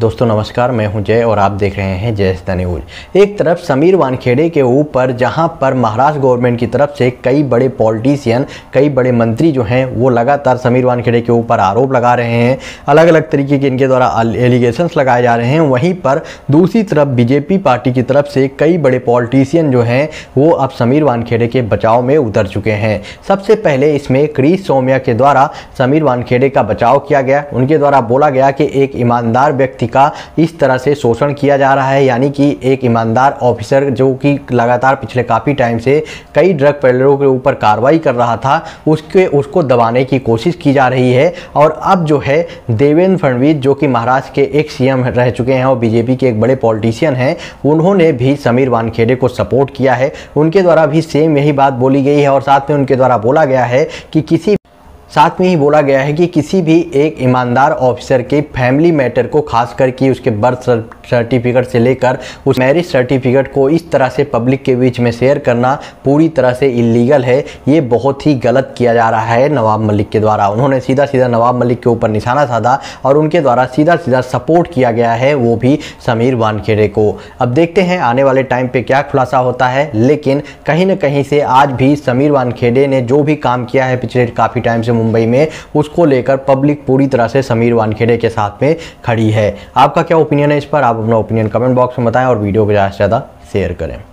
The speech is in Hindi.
दोस्तों नमस्कार मैं हूं जय और आप देख रहे हैं जय न्यूज एक तरफ समीर वानखेड़े के ऊपर जहां पर महाराष्ट्र गवर्नमेंट की तरफ से कई बड़े पॉलिटिशियन कई बड़े मंत्री जो हैं वो लगातार समीर वानखेड़े के ऊपर आरोप लगा रहे हैं अलग अलग तरीके के इनके द्वारा एलिगेशन लगाए जा रहे हैं वहीं पर दूसरी तरफ बीजेपी पार्टी की तरफ से कई बड़े पॉलिटिशियन जो हैं वो अब समीर वानखेड़े के बचाव में उतर चुके हैं सबसे पहले इसमें क्रीस सौम्या के द्वारा समीर वानखेड़े का बचाव किया गया उनके द्वारा बोला गया कि एक ईमानदार व्यक्ति का इस तरह से शोषण किया जा रहा है यानी कि एक ईमानदार ऑफिसर जो कि लगातार पिछले काफ़ी टाइम से कई ड्रग पेलरों के ऊपर कार्रवाई कर रहा था उसके उसको दबाने की कोशिश की जा रही है और अब जो है देवेंद्र फडणवीस जो कि महाराष्ट्र के एक सी रह चुके हैं और बीजेपी के एक बड़े पॉलिटिशियन हैं उन्होंने भी समीर वानखेड़े को सपोर्ट किया है उनके द्वारा भी सेम यही बात बोली गई है और साथ में उनके द्वारा बोला गया है कि किसी साथ में ही बोला गया है कि किसी भी एक ईमानदार ऑफिसर के फैमिली मैटर को खास करके उसके बर्थ सर्टिफिकेट से लेकर उस मैरिज सर्टिफिकेट को इस तरह से पब्लिक के बीच में शेयर करना पूरी तरह से इलीगल है ये बहुत ही गलत किया जा रहा है नवाब मलिक के द्वारा उन्होंने सीधा सीधा नवाब मलिक के ऊपर निशाना साधा और उनके द्वारा सीधा सीधा सपोर्ट किया गया है वो भी समीर वानखेड़े को अब देखते हैं आने वाले टाइम पर क्या खुलासा होता है लेकिन कहीं ना कहीं से आज भी समीर वानखेड़े ने जो भी काम किया है पिछले काफ़ी टाइम से मुंबई में उसको लेकर पब्लिक पूरी तरह से समीर वानखेड़े के साथ में खड़ी है आपका क्या ओपिनियन है इस पर आप अपना ओपिनियन कमेंट बॉक्स में बताएं और वीडियो को ज़्यादा से ज़्यादा शेयर करें